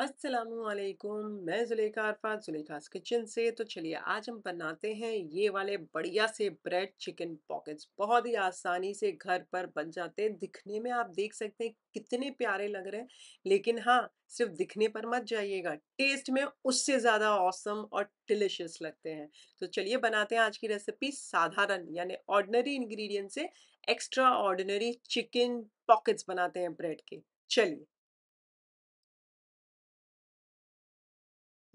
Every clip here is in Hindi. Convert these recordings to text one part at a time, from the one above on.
असलकुम मैं जुलेखा अरफात जुलेखा किचन से तो चलिए आज हम बनाते हैं ये वाले बढ़िया से ब्रेड चिकन पॉकेट्स बहुत ही आसानी से घर पर बन जाते हैं दिखने में आप देख सकते हैं कितने प्यारे लग रहे हैं लेकिन हाँ सिर्फ दिखने पर मत जाइएगा टेस्ट में उससे ज़्यादा औसम और डिलिशियस लगते हैं तो चलिए बनाते हैं आज की रेसिपी साधारण यानी ऑर्डनरी इन्ग्रीडियंट से एक्स्ट्रा ऑर्डनरी चिकन पॉकेट्स बनाते हैं ब्रेड के चलिए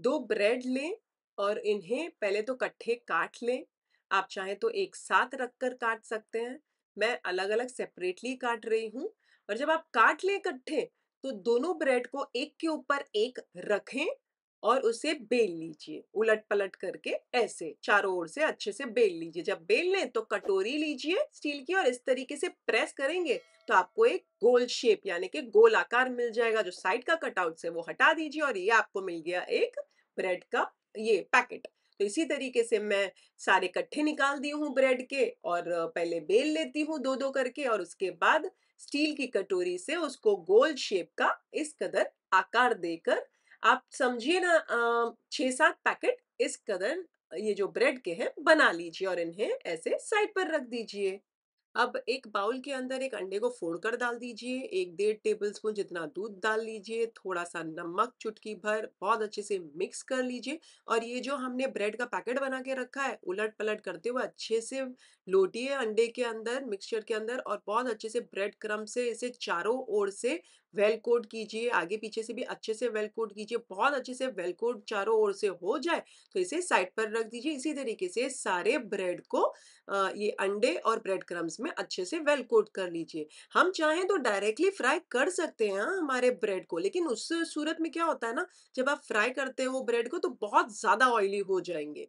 दो ब्रेड लें और इन्हें पहले तो कट्ठे काट लें आप चाहें तो एक साथ रख कर काट सकते हैं मैं अलग अलग सेपरेटली काट रही हूँ और जब आप काट लें कट्ठे तो दोनों ब्रेड को एक के ऊपर एक रखें और उसे बेल लीजिए उलट पलट करके ऐसे चारों ओर से अच्छे से बेल लीजिए जब बेल लें तो कटोरी लीजिए स्टील की और इस तरीके से प्रेस करेंगे तो आपको एक गोल शेप यानी कि गोल आकार मिल जाएगा जो साइड का कटआउट है वो हटा दीजिए और ये आपको मिल गया एक ब्रेड का ये पैकेट तो इसी तरीके से मैं सारे कट्ठे निकाल दी हूँ ब्रेड के और पहले बेल लेती हूँ दो दो करके और उसके बाद स्टील की कटोरी से उसको गोल शेप का इस कदर आकार देकर आप समझिए ना छः सात पैकेट इस कदर ये जो ब्रेड के हैं बना लीजिए और इन्हें ऐसे साइड पर रख दीजिए अब एक बाउल के अंदर एक अंडे को कर डाल दीजिए एक डेढ़ टेबल स्पून जितना दूध डाल लीजिए थोड़ा सा नमक चुटकी भर बहुत अच्छे से मिक्स कर लीजिए और ये जो हमने ब्रेड का पैकेट बना के रखा है उलट पलट करते हुए अच्छे से लोटिए अंडे के अंदर मिक्सचर के अंदर और बहुत अच्छे से ब्रेड क्रम से इसे चारों ओर से वेल कोड कीजिए आगे पीछे से भी अच्छे से वेल कोड कीजिए बहुत अच्छे से वेल कोड चारों ओर से हो जाए तो इसे साइड पर रख दीजिए इसी तरीके से सारे ब्रेड को ये अंडे और ब्रेड क्रम्स में अच्छे से वेल कोड कर लीजिए हम चाहें तो डायरेक्टली फ्राई कर सकते हैं हाँ, हमारे ब्रेड को लेकिन उस सूरत में क्या होता है ना जब आप फ्राई करते हो ब्रेड को तो बहुत ज़्यादा ऑयली हो जाएंगे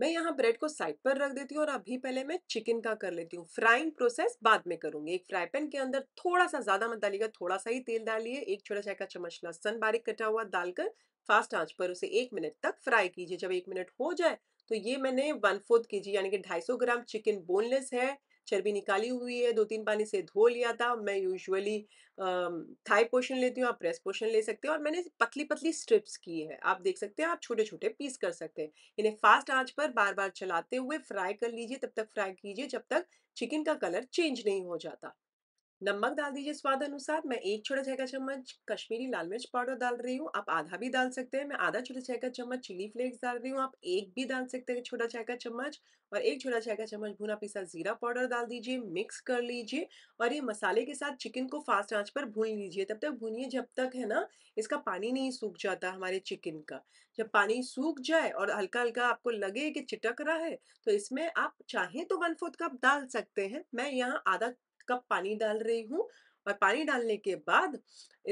मैं यहाँ ब्रेड को साइड पर रख देती हूँ और अभी पहले मैं चिकन का कर लेती हूँ फ्राइंग प्रोसेस बाद में करूंगी एक फ्राई पैन के अंदर थोड़ा सा ज़्यादा मत डालिएगा थोड़ा सा ही तेल डालिए एक छोटा चाय का चम्मच लहसन बारीक कटा हुआ डालकर फास्ट आंच पर उसे एक मिनट तक फ्राई कीजिए जब एक मिनट हो जाए तो ये मैंने वन फोर्थ के यानी कि ढाई ग्राम चिकन बोनलेस है चर्बी निकाली हुई है दो तीन पानी से धो लिया था मैं यूजुअली थाई पोर्शन लेती हूँ आप प्रेस पोर्शन ले सकते हो और मैंने पतली पतली स्ट्रिप्स की है आप देख सकते हैं आप छोटे छोटे पीस कर सकते हैं इन्हें फास्ट आंच पर बार बार चलाते हुए फ्राई कर लीजिए तब तक फ्राई कीजिए जब तक चिकन का कलर चेंज नहीं हो जाता नमक डाल दीजिए स्वाद अनुसार मैं एक छोटा छह का चम्मच कश्मीरी लाल मिर्च पाउडर डाल रही हूँ आप आधा भी डाल सकते हैं मैं आधा छोटा छह का चम्मच चिली फ्लेक्स डाल रही हूँ आप एक भी डाल सकते हैं छोटा छह का चम्मच और एक छोटा छह का चम्मच भुना पिसा जीरा पाउडर डाल दीजिए मिक्स कर लीजिए और ये मसाले के साथ चिकन को फास्ट आँच पर भून लीजिए तब तक भूनिए जब तक है ना इसका पानी नहीं सूख जाता हमारे चिकन का जब पानी सूख जाए और हल्का हल्का आपको लगे कि चिटक रहा है तो इसमें आप चाहें तो वन फोर्थ कप डाल सकते हैं मैं यहाँ आधा कप पानी डाल रही हूँ और पानी डालने के बाद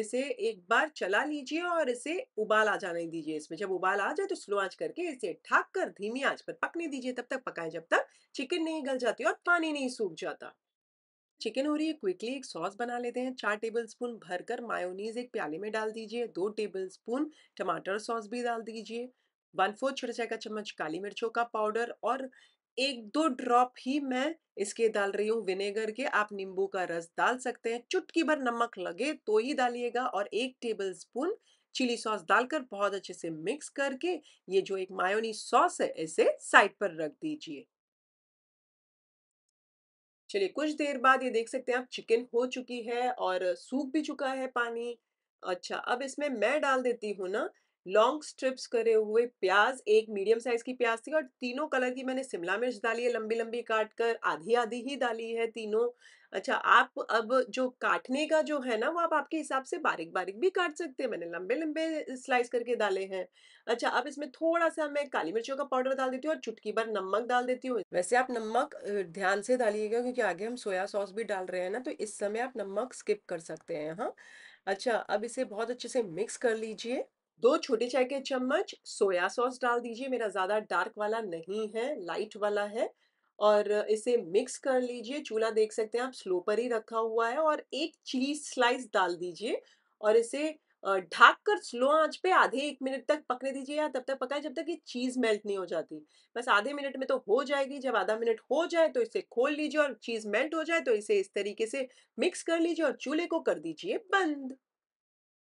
इसे एक बार चला लीजिए और इसे उबाल आ जाने दीजिए इसमें जब उबाल आ जाए तो स्लो आंच करके इसे ढाक कर धीमी आंच पर पकने दीजिए तब तक पकाएं जब तक चिकन नहीं गल जाती और पानी नहीं सूख जाता चिकन हो रही है क्विकली एक सॉस बना लेते हैं चार टेबल स्पून भर कर मायोनीज एक प्याले में डाल दीजिए दो टेबल स्पून टमाटर सॉस भी डाल दीजिए वन फोर्थ छोटा चाय का चम्मच काली मिर्चों का पाउडर और एक दो ड्रॉप ही मैं इसके डाल रही हूँ विनेगर के आप नींबू का रस डाल सकते हैं चुटकी भर नमक लगे तो ही डालिएगा और एक टेबल स्पून चिली सॉस डालकर बहुत अच्छे से मिक्स करके ये जो एक मायोनी सॉस है इसे साइड पर रख दीजिए चलिए कुछ देर बाद ये देख सकते हैं आप चिकन हो चुकी है और सूख भी चुका है पानी अच्छा अब इसमें मैं डाल देती हूँ ना लॉन्ग स्ट्रिप्स करे हुए प्याज एक मीडियम साइज की प्याज थी और तीनों कलर की मैंने शिमला मिर्च डाली है लंबी लंबी काट कर आधी आधी ही डाली है तीनों अच्छा आप अब जो काटने का जो है ना वो आप आपके हिसाब से बारीक बारीक भी काट सकते हैं मैंने लंबे लंबे स्लाइस करके डाले हैं अच्छा अब इसमें थोड़ा सा मैं काली मिर्चों का पाउडर डाल देती हूँ और चुटकी भर नमक डाल देती हूँ वैसे आप नमक ध्यान से डालिएगा क्योंकि आगे हम सोया सॉस भी डाल रहे हैं ना तो इस समय आप नमक स्किप कर सकते हैं हाँ अच्छा अब इसे बहुत अच्छे से मिक्स कर लीजिए दो छोटे चाय के चम्मच सोया सॉस डाल दीजिए मेरा ज़्यादा डार्क वाला नहीं है लाइट वाला है और इसे मिक्स कर लीजिए चूल्हा देख सकते हैं आप स्लो पर ही रखा हुआ है और एक चीज़ स्लाइस डाल दीजिए और इसे ढाक कर स्लो आंच पे आधे एक मिनट तक पकने दीजिए या तब तक पकाए जब तक ये चीज़ मेल्ट नहीं हो जाती बस आधे मिनट में तो हो जाएगी जब आधा मिनट हो जाए तो इसे खोल लीजिए और चीज़ मेल्ट हो जाए तो इसे इस तरीके से मिक्स कर लीजिए और चूल्हे को कर दीजिए बंद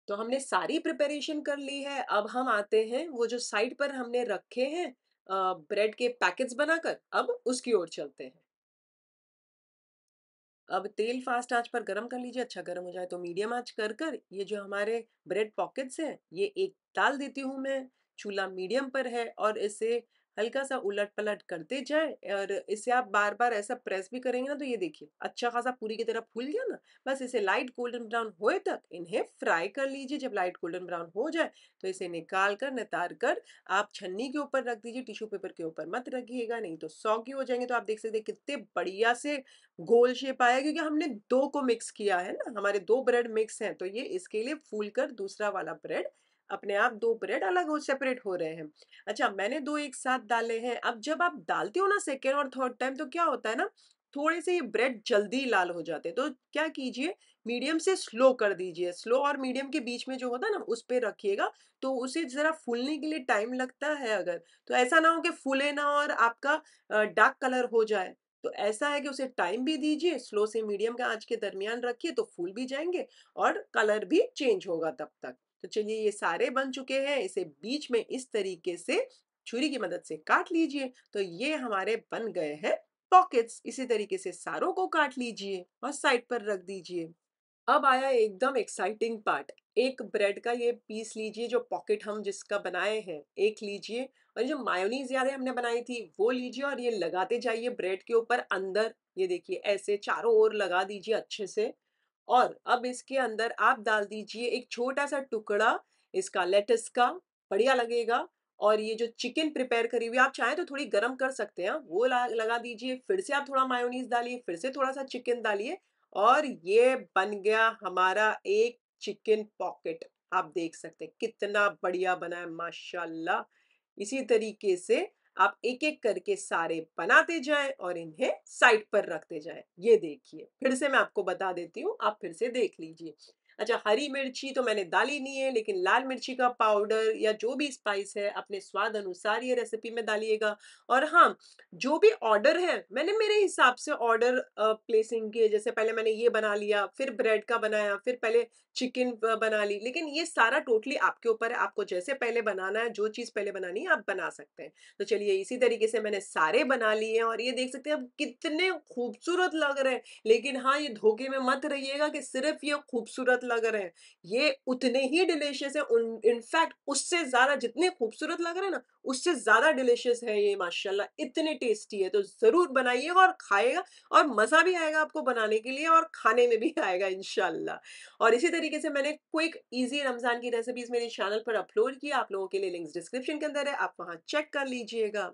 तो हमने सारी प्रिपरेशन कर ली है अब हम आते हैं वो जो साइड पर हमने रखे हैं ब्रेड के पैकेट्स बनाकर अब उसकी ओर चलते हैं अब तेल फास्ट आंच पर गरम कर लीजिए अच्छा गरम हो जाए तो मीडियम आंच कर कर ये जो हमारे ब्रेड पॉकेट्स हैं ये एक डाल देती हूँ मैं चूल्हा मीडियम पर है और इसे हल्का सा उलट पलट करते जाए और इसे आप बार बार ऐसा प्रेस भी करेंगे ना तो ये देखिए अच्छा खासा पूरी की तरह फूल गया ना बस इसे लाइट गोल्डन ब्राउन होए तक इन्हें फ्राई कर लीजिए जब लाइट गोल्डन ब्राउन हो जाए तो इसे निकाल कर नितार कर आप छन्नी के ऊपर रख दीजिए टिश्यू पेपर के ऊपर मत रखिएगा नहीं तो सौगी हो जाएंगे तो आप देख सकते कितने बढ़िया से गोल शेप आया क्योंकि हमने दो को मिक्स किया है ना हमारे दो ब्रेड मिक्स हैं तो ये इसके लिए फूल कर दूसरा वाला ब्रेड अपने आप दो ब्रेड अलग हो सेपरेट हो रहे हैं अच्छा मैंने दो एक साथ डाले हैं अब जब आप डालते हो ना सेकेंड और थर्ड टाइम तो क्या होता है ना थोड़े से ये ब्रेड जल्दी लाल हो जाते हैं तो क्या कीजिए मीडियम से स्लो कर दीजिए स्लो और मीडियम के बीच में जो होता है ना उस पर रखिएगा तो उसे ज़रा फूलने के लिए टाइम लगता है अगर तो ऐसा ना हो कि फूले ना और आपका डार्क कलर हो जाए तो ऐसा है कि उसे टाइम भी दीजिए स्लो से मीडियम का आज के दरमियान रखिए तो फूल भी जाएंगे और कलर भी चेंज होगा तब तक तो चलिए ये सारे बन चुके हैं इसे बीच में इस तरीके से छुरी की मदद से काट लीजिए तो ये हमारे बन गए हैं पॉकेट्स इसी तरीके से सारों को काट लीजिए और साइड पर रख दीजिए अब आया एकदम एक्साइटिंग पार्ट एक ब्रेड का ये पीस लीजिए जो पॉकेट हम जिसका बनाए हैं एक लीजिए और जो मायोनीज याद है हमने बनाई थी वो लीजिए और ये लगाते जाइए ब्रेड के ऊपर अंदर ये देखिए ऐसे चारों ओर लगा दीजिए अच्छे से और अब इसके अंदर आप डाल दीजिए एक छोटा सा टुकड़ा इसका लेटस का बढ़िया लगेगा और ये जो चिकन प्रिपेयर करी हुई आप चाहें तो थोड़ी गर्म कर सकते हैं वो लगा दीजिए फिर से आप थोड़ा मायोनीज डालिए फिर से थोड़ा सा चिकन डालिए और ये बन गया हमारा एक चिकन पॉकेट आप देख सकते हैं कितना बढ़िया बना है माशाल्लाह इसी तरीके से आप एक एक करके सारे बनाते जाएं और इन्हें साइड पर रखते जाएं ये देखिए फिर से मैं आपको बता देती हूँ आप फिर से देख लीजिए अच्छा हरी मिर्ची तो मैंने डाली नहीं है लेकिन लाल मिर्ची का पाउडर या जो भी स्पाइस है अपने स्वाद अनुसार ये रेसिपी में डालिएगा और हाँ जो भी ऑर्डर है मैंने मेरे हिसाब से ऑर्डर प्लेसिंग किए जैसे पहले मैंने ये बना लिया फिर ब्रेड का बनाया फिर पहले चिकन बना ली लेकिन ये सारा टोटली आपके ऊपर है आपको जैसे पहले बनाना है जो चीज़ पहले बनानी है आप बना सकते हैं तो चलिए इसी तरीके से मैंने सारे बना लिए और ये देख सकते हैं अब कितने खूबसूरत लग रहे हैं लेकिन हाँ ये धोखे में मत रहिएगा कि सिर्फ ये खूबसूरत लग रहे हैं ये उतने ही डिलीशियस है इनफैक्ट उससे ज्यादा जितने खूबसूरत लग रहे हैं ना उससे ज्यादा डिलीशियस है ये माशाल्लाह इतने टेस्टी है तो जरूर बनाइएगा और खाएगा और मजा भी आएगा आपको बनाने के लिए और खाने में भी आएगा इनशाला और इसी तरीके से मैंने क्विक ईजी रमजान की रेसिपीज मेरे चैनल पर अपलोड किया आप लोगों के लिए लिंक्स डिस्क्रिप्शन के अंदर है आप वहाँ चेक कर लीजिएगा